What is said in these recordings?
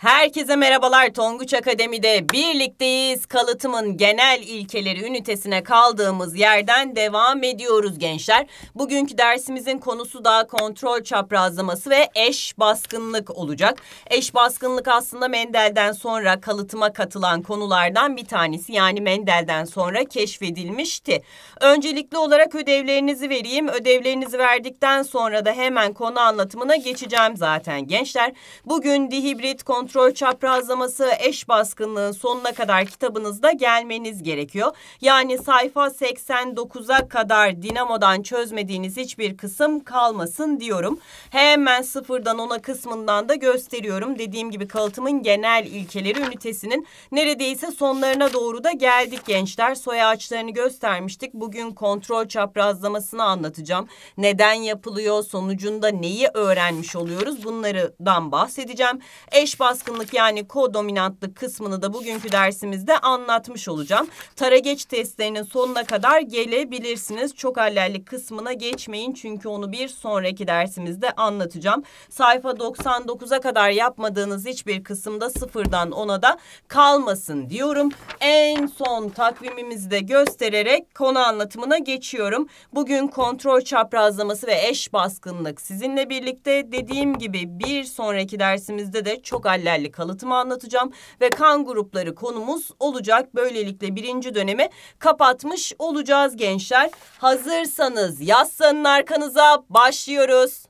Herkese merhabalar Tonguç Akademi'de birlikteyiz. Kalıtımın genel ilkeleri ünitesine kaldığımız yerden devam ediyoruz gençler. Bugünkü dersimizin konusu da kontrol çaprazlaması ve eş baskınlık olacak. Eş baskınlık aslında Mendel'den sonra kalıtıma katılan konulardan bir tanesi. Yani Mendel'den sonra keşfedilmişti. Öncelikli olarak ödevlerinizi vereyim. Ödevlerinizi verdikten sonra da hemen konu anlatımına geçeceğim zaten gençler. Bugün dihibrit kontrol kontrol çaprazlaması eş baskınlığın sonuna kadar kitabınızda gelmeniz gerekiyor. Yani sayfa 89'a kadar dinamodan çözmediğiniz hiçbir kısım kalmasın diyorum. Hemen sıfırdan ona kısmından da gösteriyorum. Dediğim gibi kalıtımın genel ilkeleri ünitesinin neredeyse sonlarına doğru da geldik gençler. Soya ağaçlarını göstermiştik. Bugün kontrol çaprazlamasını anlatacağım. Neden yapılıyor? Sonucunda neyi öğrenmiş oluyoruz? Bunlardan bahsedeceğim. Eş baskı baskınlık yani kodominantlık kısmını da bugünkü dersimizde anlatmış olacağım. Tarageç testlerinin sonuna kadar gelebilirsiniz. Çok allellik kısmına geçmeyin çünkü onu bir sonraki dersimizde anlatacağım. Sayfa 99'a kadar yapmadığınız hiçbir kısımda sıfırdan ona da kalmasın diyorum. En son takvimimizi de göstererek konu anlatımına geçiyorum. Bugün kontrol çaprazlaması ve eş baskınlık sizinle birlikte dediğim gibi bir sonraki dersimizde de çok allellik modelli kalıtımı anlatacağım ve kan grupları konumuz olacak. Böylelikle birinci dönemi kapatmış olacağız gençler. Hazırsanız yaslanın arkanıza başlıyoruz.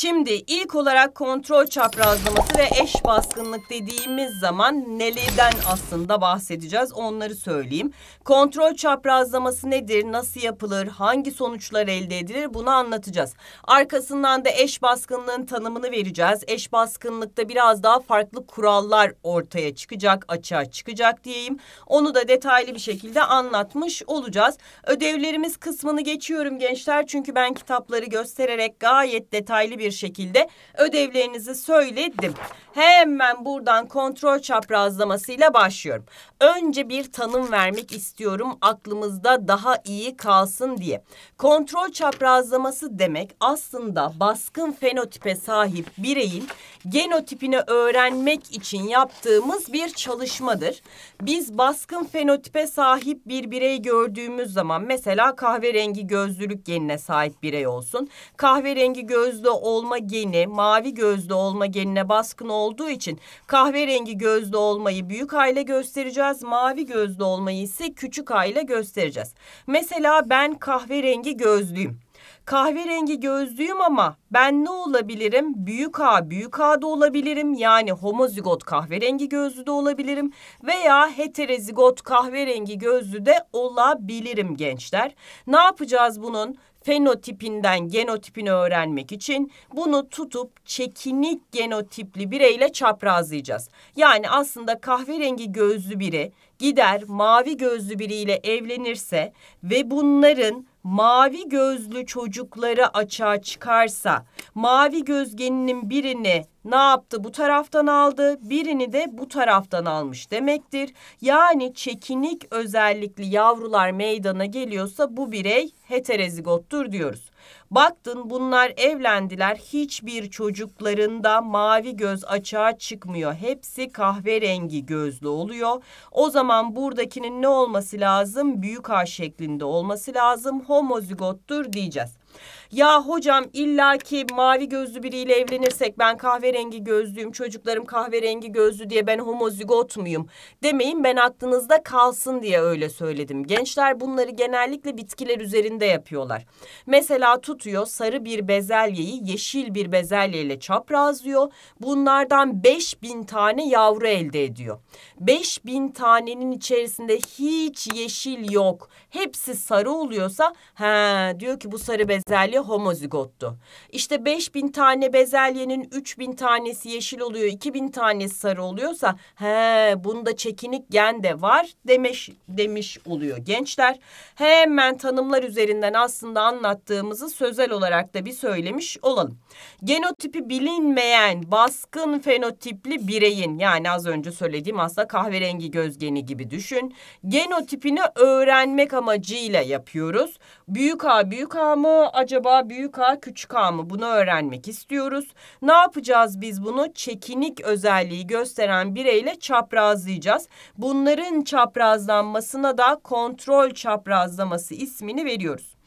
Şimdi ilk olarak kontrol çaprazlaması ve eş baskınlık dediğimiz zaman nelerden aslında bahsedeceğiz onları söyleyeyim. Kontrol çaprazlaması nedir, nasıl yapılır, hangi sonuçlar elde edilir bunu anlatacağız. Arkasından da eş baskınlığın tanımını vereceğiz. Eş baskınlıkta biraz daha farklı kurallar ortaya çıkacak, açığa çıkacak diyeyim. Onu da detaylı bir şekilde anlatmış olacağız. Ödevlerimiz kısmını geçiyorum gençler çünkü ben kitapları göstererek gayet detaylı bir bir şekilde ödevlerinizi söyledim. Hemen buradan kontrol çaprazlamasıyla başlıyorum. Önce bir tanım vermek istiyorum aklımızda daha iyi kalsın diye. Kontrol çaprazlaması demek aslında baskın fenotipe sahip bireyin genotipini öğrenmek için yaptığımız bir çalışmadır. Biz baskın fenotipe sahip bir birey gördüğümüz zaman mesela kahverengi gözlülük genine sahip birey olsun. Kahverengi gözlü ol olma geni, mavi gözlü olma genine baskın olduğu için kahverengi gözlü olmayı büyük aile göstereceğiz. Mavi gözlü olmayı ise küçük aile göstereceğiz. Mesela ben kahverengi gözlüyüm kahverengi gözlüyüm ama ben ne olabilirim? Büyük A, büyük A da olabilirim. Yani homozigot kahverengi gözlü de olabilirim. Veya heterozigot kahverengi gözlü de olabilirim gençler. Ne yapacağız bunun? fenotipinden genotipini öğrenmek için bunu tutup çekinik genotipli bireyle çaprazlayacağız. Yani aslında kahverengi gözlü biri gider mavi gözlü biriyle evlenirse ve bunların mavi gözlü çocukları açığa çıkarsa mavi gözgeninin birini ne yaptı bu taraftan aldı birini de bu taraftan almış demektir. Yani çekinik özellikli yavrular meydana geliyorsa bu birey heterozigottur diyoruz. Baktın bunlar evlendiler. Hiçbir çocuklarında mavi göz açığa çıkmıyor. Hepsi kahverengi gözlü oluyor. O zaman buradakinin ne olması lazım? Büyük A şeklinde olması lazım. Homozigottur diyeceğiz. Ya hocam illaki mavi gözlü biriyle evlenirsek ben kahverengi gözlüyüm, çocuklarım kahverengi gözlü diye ben homozigot muyum demeyin ben aklınızda kalsın diye öyle söyledim. Gençler bunları genellikle bitkiler üzerinde yapıyorlar. Mesela tutuyor sarı bir bezelyeyi yeşil bir bezelyeyle çaprazlıyor. Bunlardan 5000 tane yavru elde ediyor. 5000 tanenin içerisinde hiç yeşil yok. Hepsi sarı oluyorsa he diyor ki bu sarı bezelye haliyle homozigottu. İşte 5000 tane bezelyenin 3000 tanesi yeşil oluyor, 2000 tanesi sarı oluyorsa he bunda çekinik gen de var demiş demiş oluyor gençler. Hemen tanımlar üzerinden aslında anlattığımızı sözel olarak da bir söylemiş olalım. Genotipi bilinmeyen baskın fenotipli bireyin yani az önce söylediğim aslında kahverengi gözgeni gibi düşün. Genotipini öğrenmek amacıyla yapıyoruz. Büyük A büyük A mı acaba acaba büyük A küçük A mı? Bunu öğrenmek istiyoruz. Ne yapacağız biz bunu? Çekinik özelliği gösteren bireyle çaprazlayacağız. Bunların çaprazlanmasına da kontrol çaprazlaması ismini veriyoruz.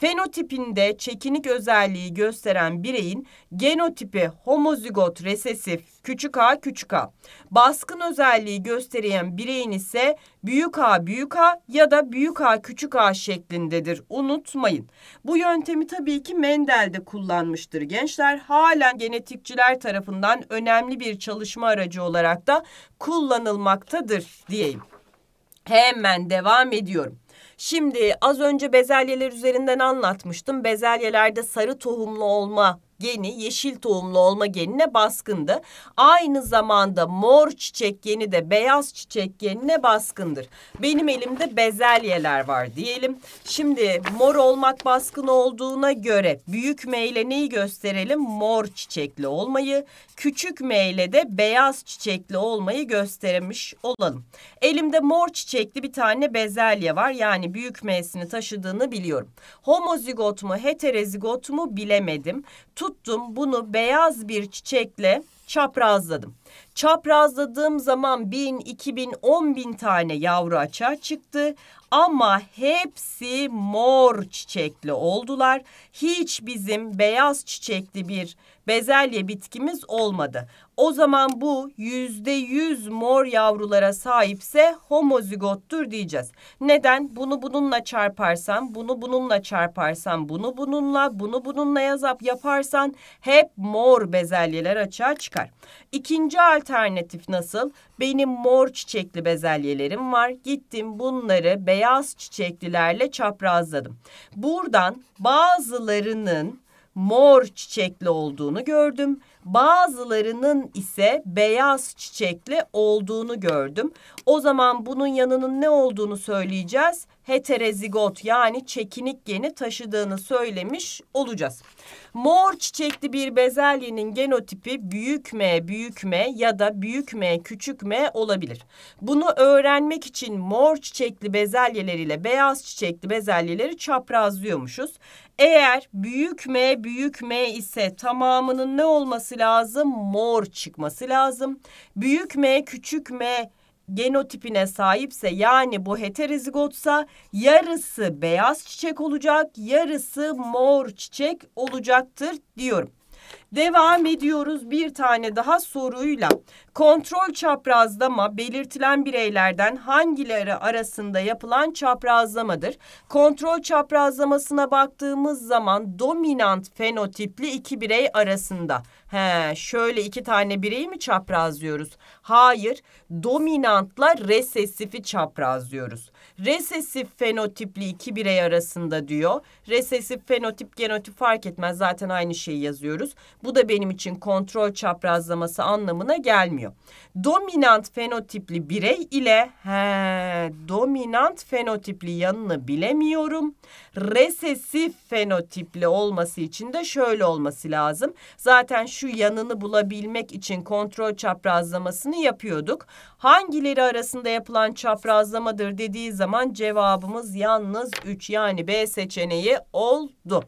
Fenotipinde çekinik özelliği gösteren bireyin genotipi homozigot resesif küçük a küçük a. Baskın özelliği gösteren bireyin ise büyük a büyük a ya da büyük a küçük a şeklindedir. Unutmayın. Bu yöntemi tabii ki Mendel de kullanmıştır. Gençler halen genetikçiler tarafından önemli bir çalışma aracı olarak da kullanılmaktadır diyeyim. Hemen devam ediyorum. Şimdi az önce bezelyeler üzerinden anlatmıştım. Bezelyelerde sarı tohumlu olma geni yeşil tohumlu olma genine baskındı. Aynı zamanda mor çiçek geni de beyaz çiçek genine baskındır. Benim elimde bezelyeler var diyelim. Şimdi mor olmak baskın olduğuna göre büyük meyle neyi gösterelim? Mor çiçekli olmayı, küçük meyle de beyaz çiçekli olmayı göstermiş olalım. Elimde mor çiçekli bir tane bezelye var. Yani büyük meyesini taşıdığını biliyorum. Homozigot mu, heterozigot mu bilemedim. Tut tuttum bunu beyaz bir çiçekle çaprazladım. Çaprazladığım zaman 1000, 2000, 10 bin tane yavru açığa çıktı. Ama hepsi mor çiçekli oldular. Hiç bizim beyaz çiçekli bir bezelye bitkimiz olmadı. O zaman bu yüzde yüz mor yavrulara sahipse homozigottur diyeceğiz. Neden? Bunu bununla çarparsan, bunu bununla çarparsan, bunu bununla, bunu bununla yazap yaparsan hep mor bezelyeler açığa çıkar. İkinci İkinci alternatif nasıl? Benim mor çiçekli bezelyelerim var. Gittim bunları beyaz çiçeklilerle çaprazladım. Buradan bazılarının mor çiçekli olduğunu gördüm. Bazılarının ise beyaz çiçekli olduğunu gördüm. O zaman bunun yanının ne olduğunu söyleyeceğiz? heterozigot yani çekinik geni taşıdığını söylemiş olacağız. Mor çiçekli bir bezelyenin genotipi büyük M büyük M ya da büyük M küçük M olabilir. Bunu öğrenmek için mor çiçekli bezelyeleriyle beyaz çiçekli bezelyeleri çaprazlıyormuşuz. Eğer büyük M büyük M ise tamamının ne olması lazım? Mor çıkması lazım. Büyük M küçük M genotipine sahipse yani bu heterozigotsa yarısı beyaz çiçek olacak, yarısı mor çiçek olacaktır diyorum. Devam ediyoruz bir tane daha soruyla. Kontrol çaprazlama belirtilen bireylerden hangileri arasında yapılan çaprazlamadır? Kontrol çaprazlamasına baktığımız zaman dominant fenotipli iki birey arasında. He, şöyle iki tane bireyi mi çaprazlıyoruz? Hayır, dominantla resesifi çaprazlıyoruz. Resesif fenotipli iki birey arasında diyor. Resesif fenotip genotip fark etmez zaten aynı şeyi yazıyoruz. Bu da benim için kontrol çaprazlaması anlamına gelmiyor. Dominant fenotipli birey ile he, dominant fenotipli yanını bilemiyorum. Resesif fenotipli olması için de şöyle olması lazım. Zaten şu yanını bulabilmek için kontrol çaprazlamasını yapıyorduk. Hangileri arasında yapılan çaprazlamadır dediği zaman zaman cevabımız yalnız 3 yani B seçeneği oldu.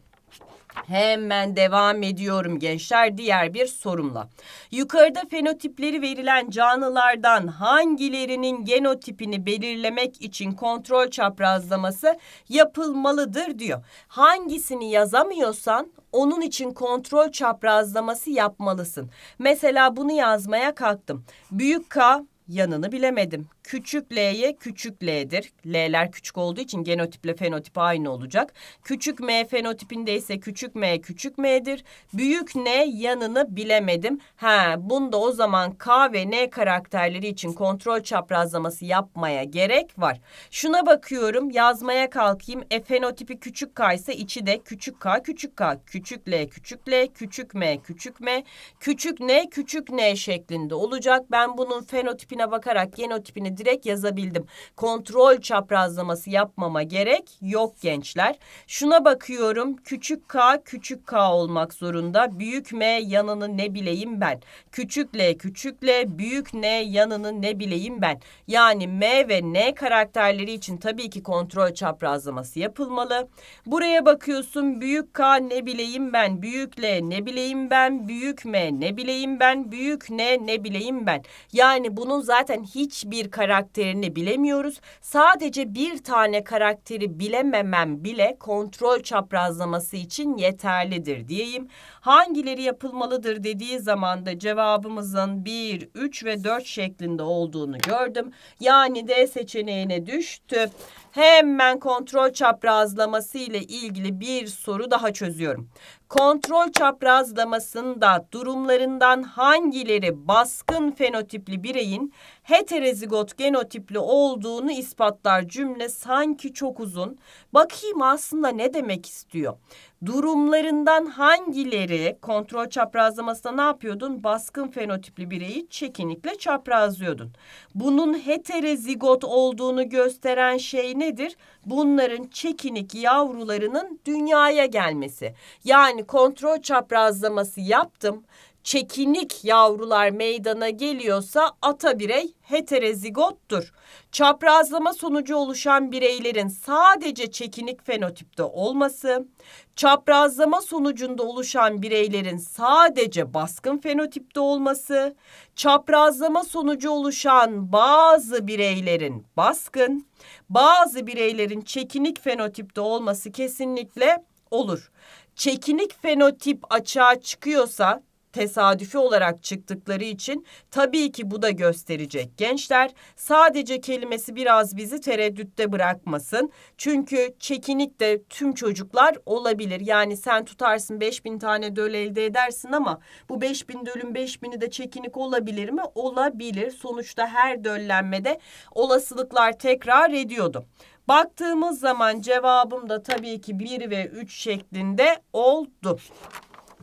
Hemen devam ediyorum gençler diğer bir sorumla. Yukarıda fenotipleri verilen canlılardan hangilerinin genotipini belirlemek için kontrol çaprazlaması yapılmalıdır diyor. Hangisini yazamıyorsan onun için kontrol çaprazlaması yapmalısın. Mesela bunu yazmaya kalktım. Büyük K yanını bilemedim. Küçük L'ye küçük L'dir. L'ler küçük olduğu için genotiple fenotip aynı olacak. Küçük M fenotipinde ise küçük M küçük M'dir. Büyük N yanını bilemedim. Ha, bunda o zaman K ve N karakterleri için kontrol çaprazlaması yapmaya gerek var. Şuna bakıyorum yazmaya kalkayım. E fenotipi küçük K ise içi de küçük K küçük K küçük L küçük L küçük M küçük M küçük N küçük N şeklinde olacak. Ben bunun fenotipine bakarak genotipini üzerine direkt yazabildim. Kontrol çaprazlaması yapmama gerek yok gençler. Şuna bakıyorum. Küçük k küçük k olmak zorunda. Büyük m yanını ne bileyim ben. Küçük l küçük l büyük n yanını ne bileyim ben. Yani m ve n karakterleri için tabii ki kontrol çaprazlaması yapılmalı. Buraya bakıyorsun. Büyük k ne bileyim ben. Büyük l ne bileyim ben. Büyük m ne bileyim ben. Büyük n ne bileyim ben. Yani bunun zaten hiçbir karakter karakterini bilemiyoruz. Sadece bir tane karakteri bilememem bile kontrol çaprazlaması için yeterlidir diyeyim. Hangileri yapılmalıdır dediği zaman da cevabımızın 1, 3 ve 4 şeklinde olduğunu gördüm. Yani D seçeneğine düştü. Hemen kontrol çaprazlaması ile ilgili bir soru daha çözüyorum kontrol çaprazlamasında durumlarından hangileri baskın fenotipli bireyin heterozigot genotipli olduğunu ispatlar cümle sanki çok uzun. Bakayım aslında ne demek istiyor? durumlarından hangileri kontrol çaprazlamasında ne yapıyordun? Baskın fenotipli bireyi çekinikle çaprazlıyordun. Bunun heterozigot olduğunu gösteren şey nedir? Bunların çekinik yavrularının dünyaya gelmesi. Yani kontrol çaprazlaması yaptım çekinik yavrular meydana geliyorsa ata birey heterozigottur. Çaprazlama sonucu oluşan bireylerin sadece çekinik fenotipte olması, çaprazlama sonucunda oluşan bireylerin sadece baskın fenotipte olması, çaprazlama sonucu oluşan bazı bireylerin baskın, bazı bireylerin çekinik fenotipte olması kesinlikle olur. Çekinik fenotip açığa çıkıyorsa tesadüfi olarak çıktıkları için tabii ki bu da gösterecek. Gençler sadece kelimesi biraz bizi tereddütte bırakmasın. Çünkü çekinik de tüm çocuklar olabilir. Yani sen tutarsın 5000 tane döl elde edersin ama bu 5000 dölün 5000'i de çekinik olabilir mi? Olabilir. Sonuçta her döllenmede olasılıklar tekrar ediyordu. Baktığımız zaman cevabım da tabii ki 1 ve 3 şeklinde oldu.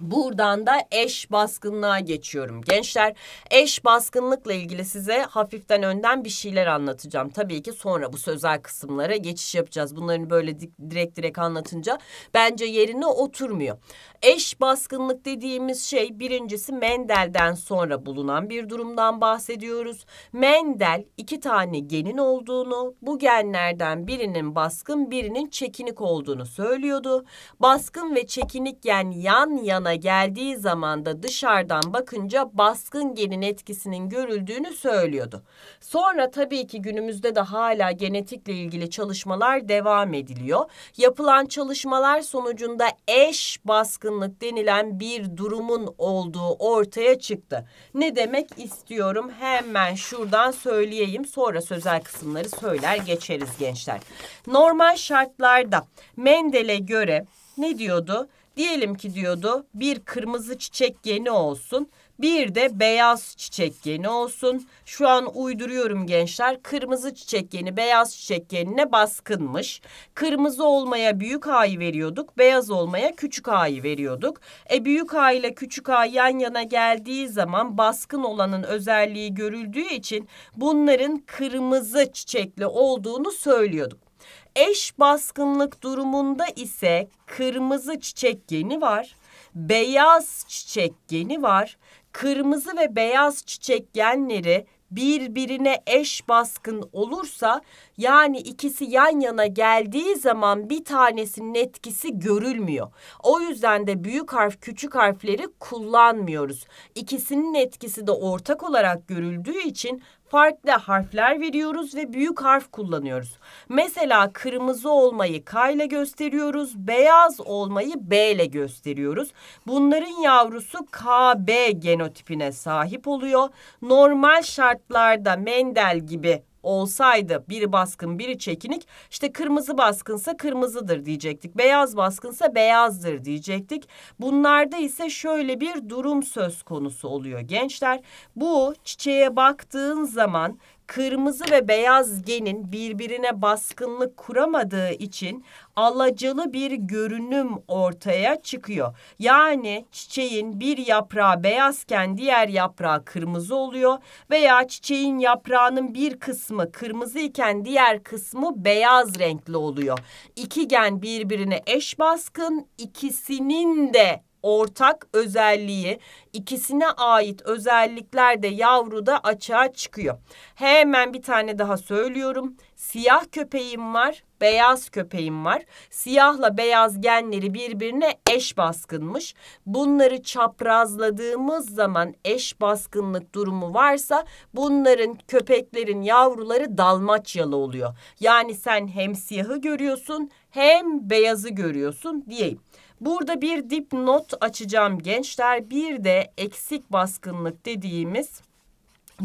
Buradan da eş baskınlığa geçiyorum. Gençler eş baskınlıkla ilgili size hafiften önden bir şeyler anlatacağım. Tabii ki sonra bu sözel kısımlara geçiş yapacağız. Bunların böyle direkt direkt anlatınca bence yerine oturmuyor. Eş baskınlık dediğimiz şey birincisi Mendel'den sonra bulunan bir durumdan bahsediyoruz. Mendel iki tane genin olduğunu, bu genlerden birinin baskın birinin çekinik olduğunu söylüyordu. Baskın ve çekinik gen yan yana meydana geldiği zaman da dışarıdan bakınca baskın genin etkisinin görüldüğünü söylüyordu. Sonra tabii ki günümüzde de hala genetikle ilgili çalışmalar devam ediliyor. Yapılan çalışmalar sonucunda eş baskınlık denilen bir durumun olduğu ortaya çıktı. Ne demek istiyorum hemen şuradan söyleyeyim sonra sözel kısımları söyler geçeriz gençler. Normal şartlarda Mendel'e göre ne diyordu? Diyelim ki diyordu bir kırmızı çiçek yeni olsun. Bir de beyaz çiçek yeni olsun. Şu an uyduruyorum gençler. Kırmızı çiçek yeni beyaz çiçek yenine baskınmış. Kırmızı olmaya büyük A'yı veriyorduk. Beyaz olmaya küçük A'yı veriyorduk. E büyük A ile küçük A yan yana geldiği zaman baskın olanın özelliği görüldüğü için bunların kırmızı çiçekli olduğunu söylüyorduk. Eş baskınlık durumunda ise kırmızı çiçek geni var, beyaz çiçek geni var. Kırmızı ve beyaz çiçek genleri birbirine eş baskın olursa yani ikisi yan yana geldiği zaman bir tanesinin etkisi görülmüyor. O yüzden de büyük harf küçük harfleri kullanmıyoruz. İkisinin etkisi de ortak olarak görüldüğü için farklı harfler veriyoruz ve büyük harf kullanıyoruz. Mesela kırmızı olmayı K ile gösteriyoruz, beyaz olmayı B ile gösteriyoruz. Bunların yavrusu KB genotipine sahip oluyor. Normal şartlarda Mendel gibi olsaydı biri baskın biri çekinik işte kırmızı baskınsa kırmızıdır diyecektik. Beyaz baskınsa beyazdır diyecektik. Bunlarda ise şöyle bir durum söz konusu oluyor gençler. Bu çiçeğe baktığın zaman kırmızı ve beyaz genin birbirine baskınlık kuramadığı için alacalı bir görünüm ortaya çıkıyor. Yani çiçeğin bir yaprağı beyazken diğer yaprağı kırmızı oluyor veya çiçeğin yaprağının bir kısmı kırmızı diğer kısmı beyaz renkli oluyor. İki gen birbirine eş baskın, ikisinin de ortak özelliği ikisine ait özellikler de yavruda açığa çıkıyor. Hemen bir tane daha söylüyorum. Siyah köpeğim var, beyaz köpeğim var. Siyahla beyaz genleri birbirine eş baskınmış. Bunları çaprazladığımız zaman eş baskınlık durumu varsa bunların köpeklerin yavruları dalmaçyalı oluyor. Yani sen hem siyahı görüyorsun hem beyazı görüyorsun diyeyim. Burada bir dipnot açacağım gençler. Bir de eksik baskınlık dediğimiz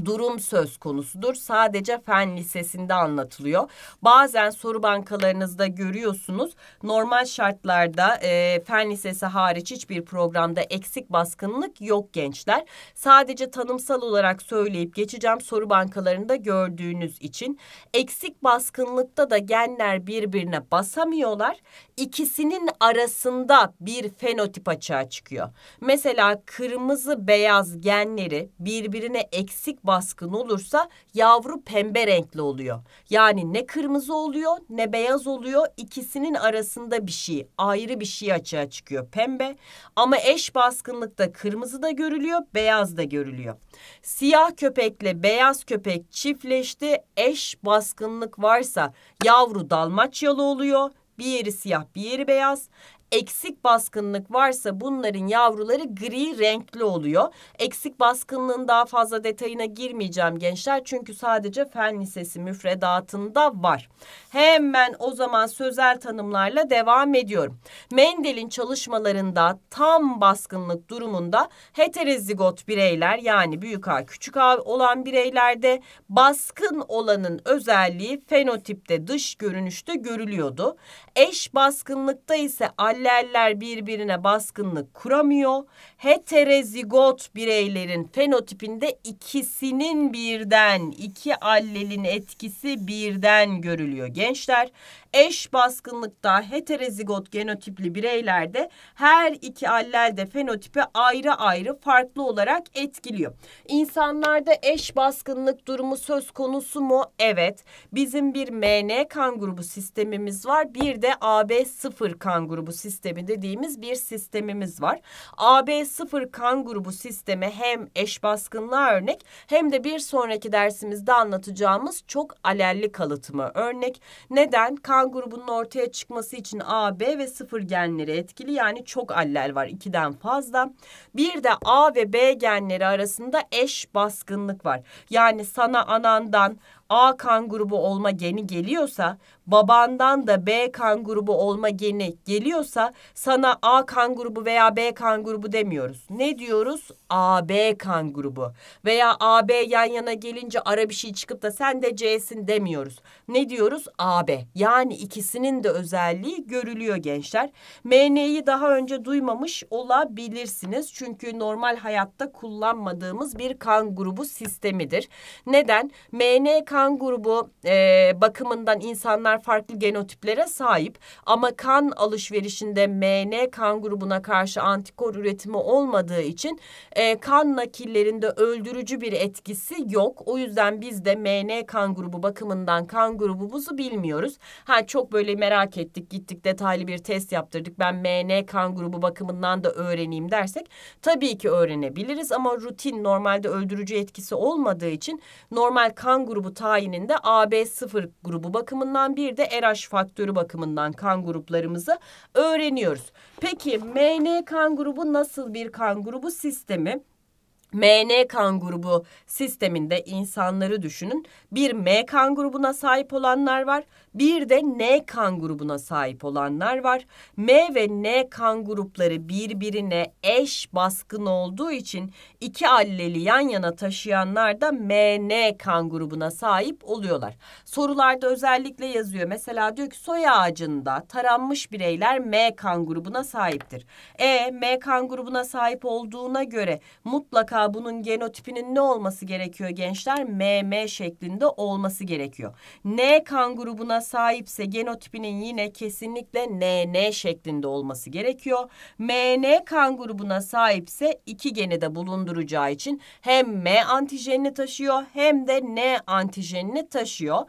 durum söz konusudur. Sadece fen lisesinde anlatılıyor. Bazen soru bankalarınızda görüyorsunuz. Normal şartlarda e, fen lisesi hariç hiçbir programda eksik baskınlık yok gençler. Sadece tanımsal olarak söyleyip geçeceğim soru bankalarında gördüğünüz için. Eksik baskınlıkta da genler birbirine basamıyorlar. İkisinin arasında bir fenotip açığa çıkıyor. Mesela kırmızı beyaz genleri birbirine eksik baskın olursa yavru pembe renkli oluyor. Yani ne kırmızı oluyor ne beyaz oluyor. ikisinin arasında bir şey, ayrı bir şey açığa çıkıyor pembe. Ama eş baskınlıkta kırmızı da görülüyor, beyaz da görülüyor. Siyah köpekle beyaz köpek çiftleşti. Eş baskınlık varsa yavru dalmaçyalı oluyor. Bir yeri siyah, bir yeri beyaz eksik baskınlık varsa bunların yavruları gri renkli oluyor. Eksik baskınlığın daha fazla detayına girmeyeceğim gençler çünkü sadece fen lisesi müfredatında var. Hemen o zaman sözel tanımlarla devam ediyorum. Mendel'in çalışmalarında tam baskınlık durumunda heterozigot bireyler yani büyük A küçük A olan bireylerde baskın olanın özelliği fenotipte dış görünüşte görülüyordu. Eş baskınlıkta ise alleller birbirine baskınlık kuramıyor. Heterozigot bireylerin fenotipinde ikisinin birden, iki allelin etkisi birden görülüyor gençler. Eş baskınlıkta heterozigot genotipli bireylerde her iki allel de fenotipe ayrı ayrı farklı olarak etkiliyor. İnsanlarda eş baskınlık durumu söz konusu mu? Evet. Bizim bir MN kan grubu sistemimiz var. Bir de de AB0 kan grubu sistemi dediğimiz bir sistemimiz var. AB0 kan grubu sistemi hem eş baskınlığa örnek hem de bir sonraki dersimizde anlatacağımız çok alelli kalıtımı örnek. Neden? Kan grubunun ortaya çıkması için AB ve 0 genleri etkili yani çok allel var 2'den fazla. Bir de A ve B genleri arasında eş baskınlık var. Yani sana anandan A kan grubu olma geni geliyorsa babandan da B kan grubu olma geni geliyorsa sana A kan grubu veya B kan grubu demiyoruz. Ne diyoruz? AB kan grubu veya AB yan yana gelince ara bir şey çıkıp da sen de C'sin demiyoruz. Ne diyoruz? AB. Yani ikisinin de özelliği görülüyor gençler. MN'yi daha önce duymamış olabilirsiniz. Çünkü normal hayatta kullanmadığımız bir kan grubu sistemidir. Neden? MN kan grubu e, bakımından insanlar kadar farklı genotiplere sahip ama kan alışverişinde MN kan grubuna karşı antikor üretimi olmadığı için e, kan nakillerinde öldürücü bir etkisi yok. O yüzden biz de MN kan grubu bakımından kan grubumuzu bilmiyoruz. Ha çok böyle merak ettik gittik detaylı bir test yaptırdık ben MN kan grubu bakımından da öğreneyim dersek tabii ki öğrenebiliriz ama rutin normalde öldürücü etkisi olmadığı için normal kan grubu tayininde AB0 grubu bakımından bir bir de RH faktörü bakımından kan gruplarımızı öğreniyoruz. Peki MN kan grubu nasıl bir kan grubu sistemi? MN kan grubu sisteminde insanları düşünün. Bir M kan grubuna sahip olanlar var. Bir de N kan grubuna sahip olanlar var. M ve N kan grupları birbirine eş baskın olduğu için iki alleli yan yana taşıyanlar da MN kan grubuna sahip oluyorlar. Sorularda özellikle yazıyor. Mesela diyor ki soy ağacında taranmış bireyler M kan grubuna sahiptir. E M kan grubuna sahip olduğuna göre mutlaka bunun genotipinin ne olması gerekiyor gençler? MM şeklinde olması gerekiyor. N kan grubuna sahipse genotipinin yine kesinlikle NN şeklinde olması gerekiyor. MN kan grubuna sahipse iki geni de bulunduracağı için hem M antijenini taşıyor hem de N antijenini taşıyor.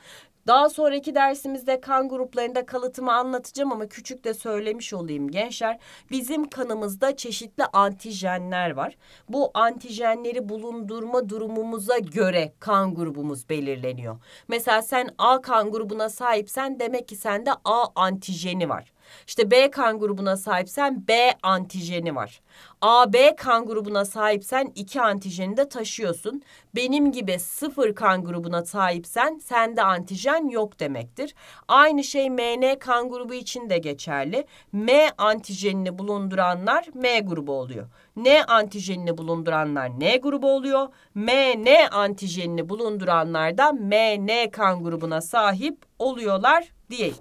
Daha sonraki dersimizde kan gruplarında kalıtımı anlatacağım ama küçük de söylemiş olayım gençler. Bizim kanımızda çeşitli antijenler var. Bu antijenleri bulundurma durumumuza göre kan grubumuz belirleniyor. Mesela sen A kan grubuna sahipsen demek ki sende A antijeni var. İşte B kan grubuna sahipsen B antijeni var. AB kan grubuna sahipsen iki antijeni de taşıyorsun. Benim gibi sıfır kan grubuna sahipsen sende antijen yok demektir. Aynı şey MN kan grubu için de geçerli. M antijenini bulunduranlar M grubu oluyor. N antijenini bulunduranlar N grubu oluyor. MN antijenini bulunduranlar da MN kan grubuna sahip oluyorlar diyeyim.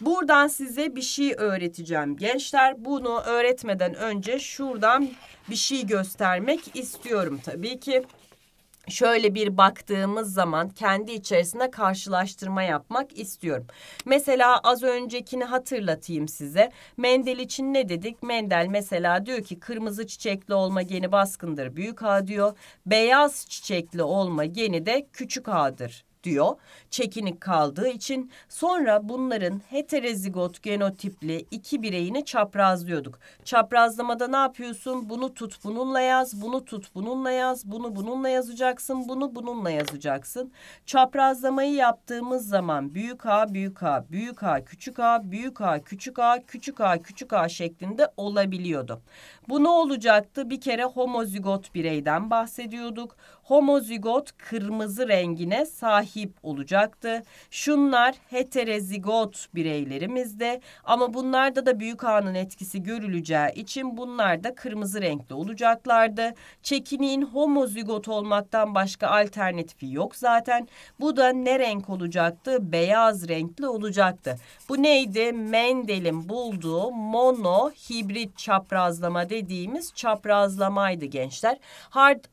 Buradan size bir şey öğreteceğim gençler. Bunu öğretmeden önce şuradan bir şey göstermek istiyorum tabii ki. Şöyle bir baktığımız zaman kendi içerisinde karşılaştırma yapmak istiyorum. Mesela az öncekini hatırlatayım size. Mendel için ne dedik? Mendel mesela diyor ki kırmızı çiçekli olma geni baskındır büyük A diyor. Beyaz çiçekli olma geni de küçük A'dır diyor. Çekinik kaldığı için sonra bunların heterozigot genotipli iki bireyini çaprazlıyorduk. Çaprazlamada ne yapıyorsun? Bunu tut bununla yaz, bunu tut bununla yaz, bunu bununla yazacaksın, bunu bununla yazacaksın. Çaprazlamayı yaptığımız zaman büyük A, büyük A, büyük A, küçük A, büyük A, küçük A, küçük A, küçük A şeklinde olabiliyordu. Bu ne olacaktı? Bir kere homozigot bireyden bahsediyorduk homozigot kırmızı rengine sahip olacaktı. Şunlar heterozigot bireylerimizde ama bunlarda da büyük ağanın etkisi görüleceği için bunlar da kırmızı renkli olacaklardı. Çekiniğin homozigot olmaktan başka alternatifi yok zaten. Bu da ne renk olacaktı? Beyaz renkli olacaktı. Bu neydi? Mendel'in bulduğu mono hibrit çaprazlama dediğimiz çaprazlamaydı gençler.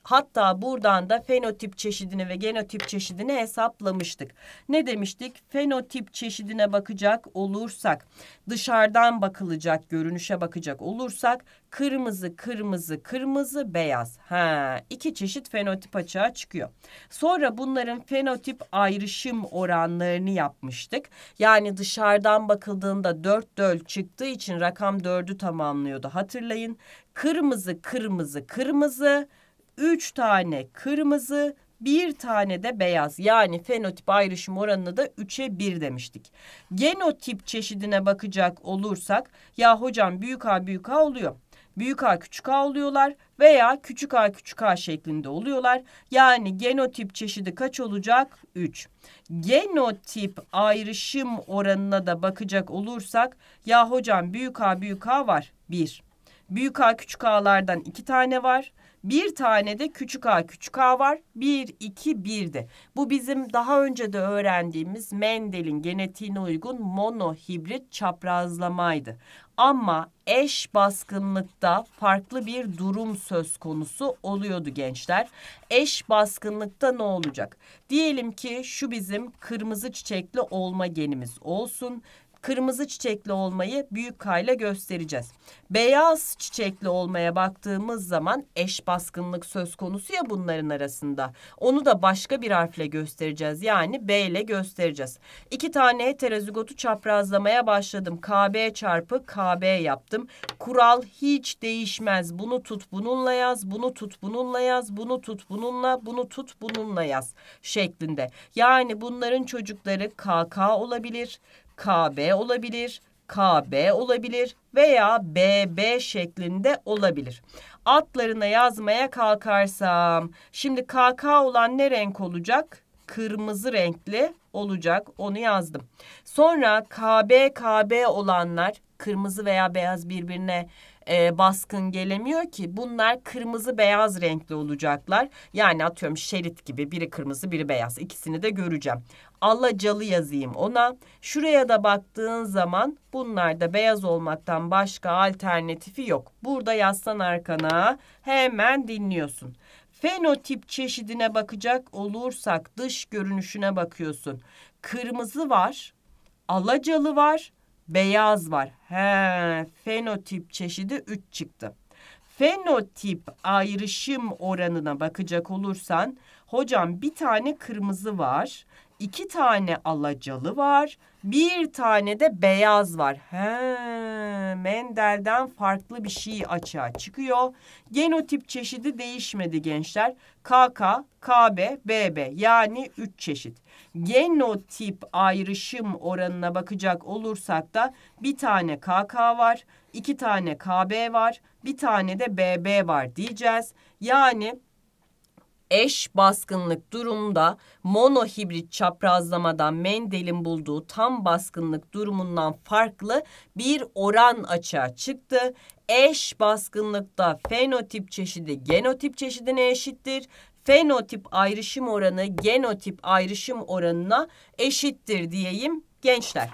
Hatta buradan da fenotip çeşidini ve genotip çeşidini hesaplamıştık. Ne demiştik? Fenotip çeşidine bakacak olursak, dışarıdan bakılacak, görünüşe bakacak olursak kırmızı, kırmızı, kırmızı, beyaz. Ha, iki çeşit fenotip açığa çıkıyor. Sonra bunların fenotip ayrışım oranlarını yapmıştık. Yani dışarıdan bakıldığında dört döl çıktığı için rakam dördü tamamlıyordu. Hatırlayın. Kırmızı, kırmızı, kırmızı, 3 tane kırmızı, bir tane de beyaz. Yani fenotip ayrışım oranını da 3'e 1 demiştik. Genotip çeşidine bakacak olursak ya hocam büyük A büyük A oluyor. Büyük A küçük A oluyorlar veya küçük A küçük A şeklinde oluyorlar. Yani genotip çeşidi kaç olacak? 3. Genotip ayrışım oranına da bakacak olursak ya hocam büyük A büyük A var 1. Büyük A küçük A'lardan 2 tane var. Bir tane de küçük a küçük a var. Bir, iki, bir de. Bu bizim daha önce de öğrendiğimiz Mendel'in genetiğine uygun monohibrit çaprazlamaydı. Ama eş baskınlıkta farklı bir durum söz konusu oluyordu gençler. Eş baskınlıkta ne olacak? Diyelim ki şu bizim kırmızı çiçekli olma genimiz olsun kırmızı çiçekli olmayı büyük kayla göstereceğiz. Beyaz çiçekli olmaya baktığımız zaman eş baskınlık söz konusu ya bunların arasında. Onu da başka bir harfle göstereceğiz. Yani B ile göstereceğiz. İki tane heterozigotu çaprazlamaya başladım. KB çarpı KB yaptım. Kural hiç değişmez. Bunu tut bununla yaz, bunu tut bununla yaz, bunu tut bununla, bunu tut bununla yaz şeklinde. Yani bunların çocukları KK olabilir, KB olabilir, KB olabilir veya BB şeklinde olabilir. Atlarına yazmaya kalkarsam şimdi KK olan ne renk olacak? Kırmızı renkli olacak. Onu yazdım. Sonra KB KB olanlar kırmızı veya beyaz birbirine e, baskın gelemiyor ki bunlar kırmızı beyaz renkli olacaklar. Yani atıyorum şerit gibi biri kırmızı biri beyaz ikisini de göreceğim alacalı yazayım ona. Şuraya da baktığın zaman bunlar da beyaz olmaktan başka alternatifi yok. Burada yazsan arkana hemen dinliyorsun. Fenotip çeşidine bakacak olursak dış görünüşüne bakıyorsun. Kırmızı var, alacalı var, beyaz var. He, fenotip çeşidi 3 çıktı. Fenotip ayrışım oranına bakacak olursan hocam bir tane kırmızı var, iki tane alacalı var. Bir tane de beyaz var. He, Mendel'den farklı bir şey açığa çıkıyor. Genotip çeşidi değişmedi gençler. KK, KB, BB yani 3 çeşit. Genotip ayrışım oranına bakacak olursak da bir tane KK var, iki tane KB var, bir tane de BB var diyeceğiz. Yani eş baskınlık durumda monohibrit çaprazlamadan Mendel'in bulduğu tam baskınlık durumundan farklı bir oran açığa çıktı. Eş baskınlıkta fenotip çeşidi genotip çeşidine eşittir. Fenotip ayrışım oranı genotip ayrışım oranına eşittir diyeyim gençler.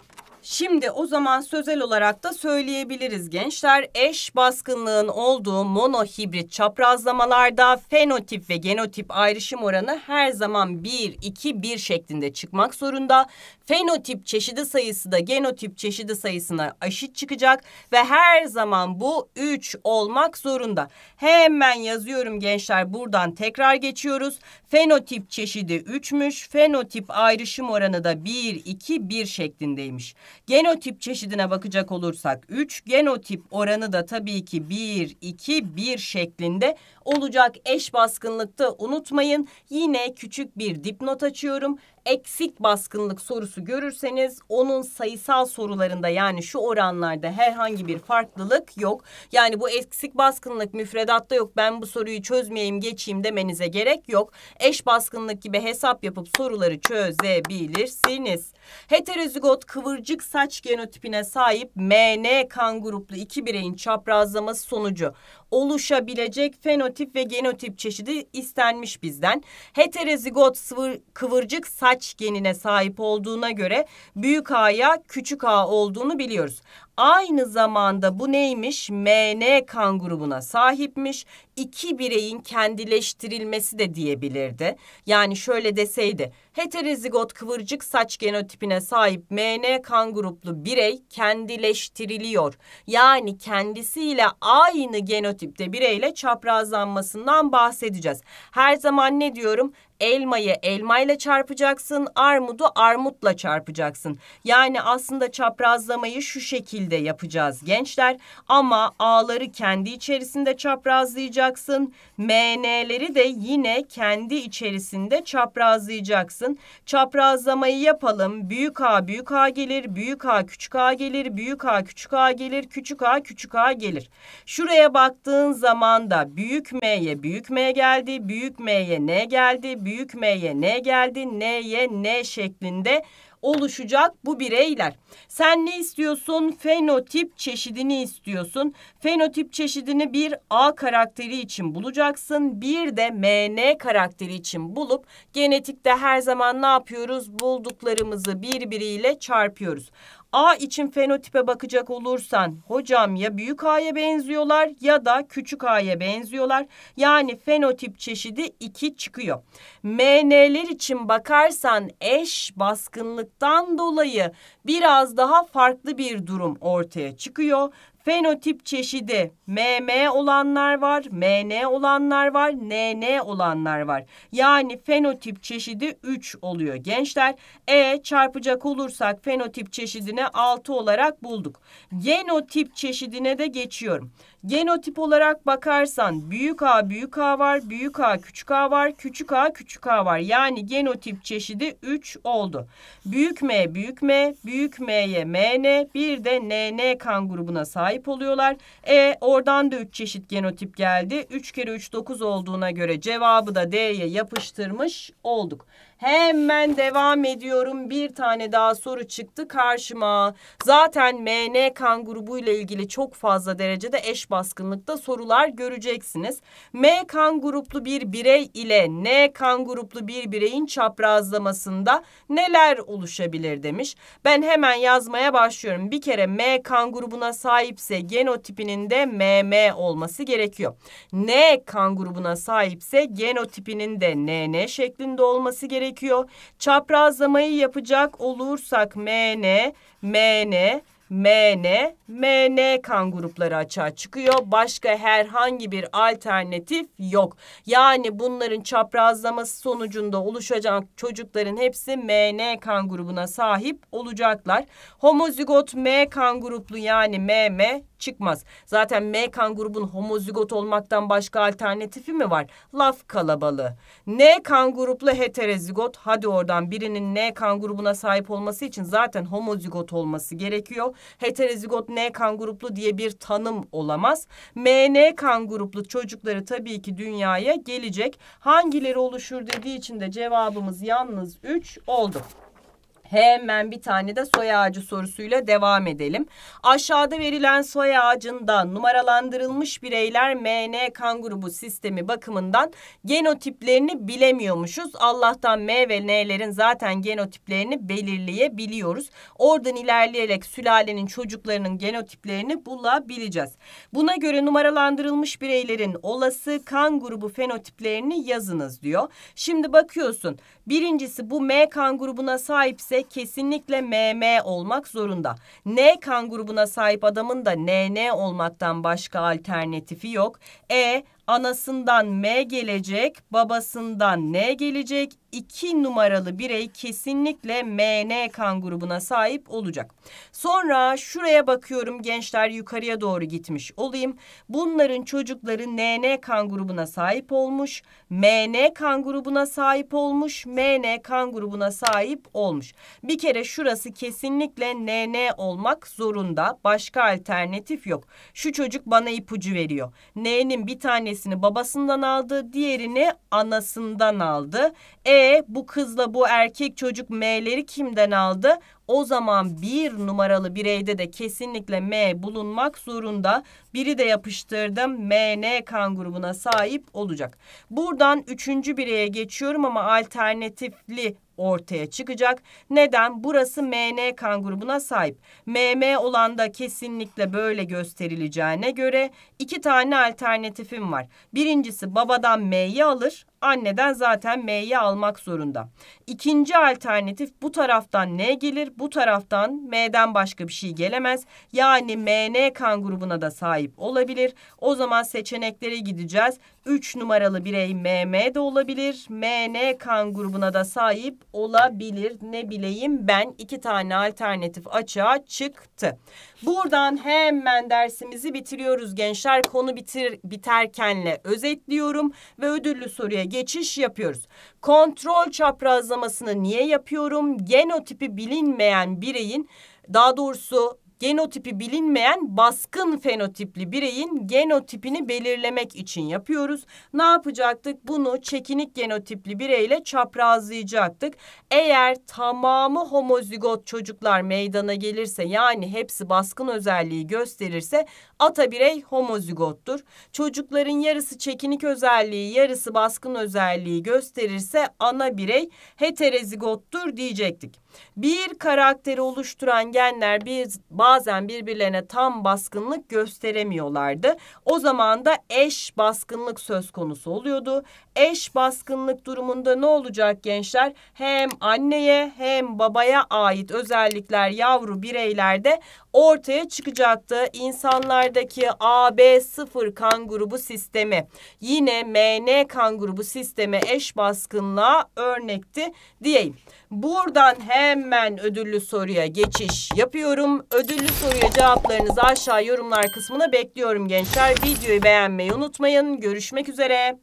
Şimdi o zaman sözel olarak da söyleyebiliriz gençler. Eş baskınlığın olduğu monohibrit çaprazlamalarda fenotip ve genotip ayrışım oranı her zaman 1, 2, 1 şeklinde çıkmak zorunda. Fenotip çeşidi sayısı da genotip çeşidi sayısına aşit çıkacak ve her zaman bu 3 olmak zorunda. Hemen yazıyorum gençler buradan tekrar geçiyoruz. Fenotip çeşidi 3'müş. Fenotip ayrışım oranı da 1, 2, 1 şeklindeymiş. Genotip çeşidine bakacak olursak 3, genotip oranı da tabii ki 1, 2, 1 şeklinde olacak eş baskınlıkta unutmayın. Yine küçük bir dipnot açıyorum eksik baskınlık sorusu görürseniz onun sayısal sorularında yani şu oranlarda herhangi bir farklılık yok. Yani bu eksik baskınlık müfredatta yok ben bu soruyu çözmeyeyim geçeyim demenize gerek yok. Eş baskınlık gibi hesap yapıp soruları çözebilirsiniz. Heterozigot kıvırcık saç genotipine sahip MN kan gruplu iki bireyin çaprazlaması sonucu oluşabilecek fenotip ve genotip çeşidi istenmiş bizden. Heterozigot sıvır, kıvırcık saç genine sahip olduğuna göre büyük A'ya küçük A olduğunu biliyoruz. Aynı zamanda bu neymiş? MN kan grubuna sahipmiş. İki bireyin kendileştirilmesi de diyebilirdi. Yani şöyle deseydi. Heterozigot kıvırcık saç genotipine sahip MN kan gruplu birey kendileştiriliyor. Yani kendisiyle aynı genotipte bireyle çaprazlanmasından bahsedeceğiz. Her zaman ne diyorum? elmayı elmayla çarpacaksın, armudu armutla çarpacaksın. Yani aslında çaprazlamayı şu şekilde yapacağız gençler. Ama A'ları kendi içerisinde çaprazlayacaksın. MN'leri de yine kendi içerisinde çaprazlayacaksın. Çaprazlamayı yapalım. Büyük A büyük A gelir, büyük A küçük A gelir, büyük A küçük A gelir, küçük A küçük A gelir. Şuraya baktığın zaman da büyük M'ye büyük M geldi, büyük M'ye N geldi, büyük büyük M'ye N geldi. N'ye ne şeklinde oluşacak bu bireyler. Sen ne istiyorsun? Fenotip çeşidini istiyorsun. Fenotip çeşidini bir A karakteri için bulacaksın. Bir de MN karakteri için bulup genetikte her zaman ne yapıyoruz? Bulduklarımızı birbiriyle çarpıyoruz. A için fenotipe bakacak olursan hocam ya büyük A'ya benziyorlar ya da küçük A'ya benziyorlar. Yani fenotip çeşidi 2 çıkıyor. MN'ler için bakarsan eş baskınlıktan dolayı biraz daha farklı bir durum ortaya çıkıyor. Fenotip çeşidi MM olanlar var, MN olanlar var, NN olanlar var. Yani fenotip çeşidi 3 oluyor gençler. E çarpacak olursak fenotip çeşidine 6 olarak bulduk. Genotip çeşidine de geçiyorum. Genotip olarak bakarsan büyük A büyük A var, büyük A küçük A var, küçük A küçük A var. Yani genotip çeşidi 3 oldu. Büyük M büyük M, büyük M'ye MN, bir de NN kan grubuna sahip sahip oluyorlar. E oradan da 3 çeşit genotip geldi. 3 kere 3 9 olduğuna göre cevabı da D'ye yapıştırmış olduk. Hemen devam ediyorum. Bir tane daha soru çıktı karşıma. Zaten MN kan ile ilgili çok fazla derecede eş baskınlıkta sorular göreceksiniz. M kan gruplu bir birey ile N kan gruplu bir bireyin çaprazlamasında neler oluşabilir demiş. Ben hemen yazmaya başlıyorum. Bir kere M kan grubuna sahipse genotipinin de MM olması gerekiyor. N kan grubuna sahipse genotipinin de NN şeklinde olması gerekiyor gerekiyor. Çaprazlamayı yapacak olursak MN, MN, MN, MN kan grupları açığa çıkıyor. Başka herhangi bir alternatif yok. Yani bunların çaprazlaması sonucunda oluşacak çocukların hepsi MN kan grubuna sahip olacaklar. Homozigot M kan gruplu yani MM çıkmaz. Zaten M-kan grubun homozigot olmaktan başka alternatifi mi var? Laf kalabalığı. N-kan gruplu heterozigot hadi oradan birinin N-kan grubuna sahip olması için zaten homozigot olması gerekiyor. Heterozigot N-kan gruplu diye bir tanım olamaz. MN kan gruplu çocukları tabii ki dünyaya gelecek. Hangileri oluşur dediği için de cevabımız yalnız 3 oldu hemen bir tane de soy ağacı sorusuyla devam edelim. Aşağıda verilen soy ağacında numaralandırılmış bireyler MN kan grubu sistemi bakımından genotiplerini bilemiyormuşuz. Allah'tan M ve N'lerin zaten genotiplerini belirleyebiliyoruz. Oradan ilerleyerek sülalenin çocuklarının genotiplerini bulabileceğiz. Buna göre numaralandırılmış bireylerin olası kan grubu fenotiplerini yazınız diyor. Şimdi bakıyorsun birincisi bu M kan grubuna sahipse kesinlikle MM olmak zorunda. N kan grubuna sahip adamın da NN olmaktan başka alternatifi yok. E Anasından M gelecek, babasından N gelecek. İki numaralı birey kesinlikle MN kan grubuna sahip olacak. Sonra şuraya bakıyorum gençler yukarıya doğru gitmiş olayım. Bunların çocukları NN kan grubuna sahip olmuş, MN kan grubuna sahip olmuş, MN kan grubuna sahip olmuş. Bir kere şurası kesinlikle NN olmak zorunda. Başka alternatif yok. Şu çocuk bana ipucu veriyor. N'nin bir tane tanesini babasından aldı, diğerini anasından aldı. E bu kızla bu erkek çocuk M'leri kimden aldı? O zaman bir numaralı bireyde de kesinlikle M bulunmak zorunda. Biri de yapıştırdım MN kan grubuna sahip olacak. Buradan üçüncü bireye geçiyorum ama alternatifli ortaya çıkacak. Neden? Burası MN kan grubuna sahip. MM olan da kesinlikle böyle gösterileceğine göre iki tane alternatifim var. Birincisi babadan M'yi alır anneden zaten M'yi almak zorunda. İkinci alternatif bu taraftan N gelir, bu taraftan M'den başka bir şey gelemez. Yani MN kan grubuna da sahip olabilir. O zaman seçeneklere gideceğiz. 3 numaralı birey MM de olabilir. MN kan grubuna da sahip olabilir. Ne bileyim ben iki tane alternatif açığa çıktı. Buradan hemen dersimizi bitiriyoruz gençler. Konu bitir biterkenle özetliyorum ve ödüllü soruya geçiş yapıyoruz. Kontrol çaprazlamasını niye yapıyorum? Genotipi bilinmeyen bireyin daha doğrusu genotipi bilinmeyen baskın fenotipli bireyin genotipini belirlemek için yapıyoruz. Ne yapacaktık? Bunu çekinik genotipli bireyle çaprazlayacaktık. Eğer tamamı homozigot çocuklar meydana gelirse yani hepsi baskın özelliği gösterirse ata birey homozigottur. Çocukların yarısı çekinik özelliği, yarısı baskın özelliği gösterirse ana birey heterozigottur diyecektik. Bir karakteri oluşturan genler bir, bazen birbirlerine tam baskınlık gösteremiyorlardı. O zaman da eş baskınlık söz konusu oluyordu. Eş baskınlık durumunda ne olacak gençler? Hem anneye hem babaya ait özellikler yavru bireylerde ortaya çıkacaktı. İnsanlardaki AB0 kan grubu sistemi yine MN kan grubu sisteme eş baskınlığa örnekti diyeyim. Buradan hemen ödüllü soruya geçiş yapıyorum. Ödüllü soruya cevaplarınızı aşağı yorumlar kısmına bekliyorum gençler. Videoyu beğenmeyi unutmayın. Görüşmek üzere.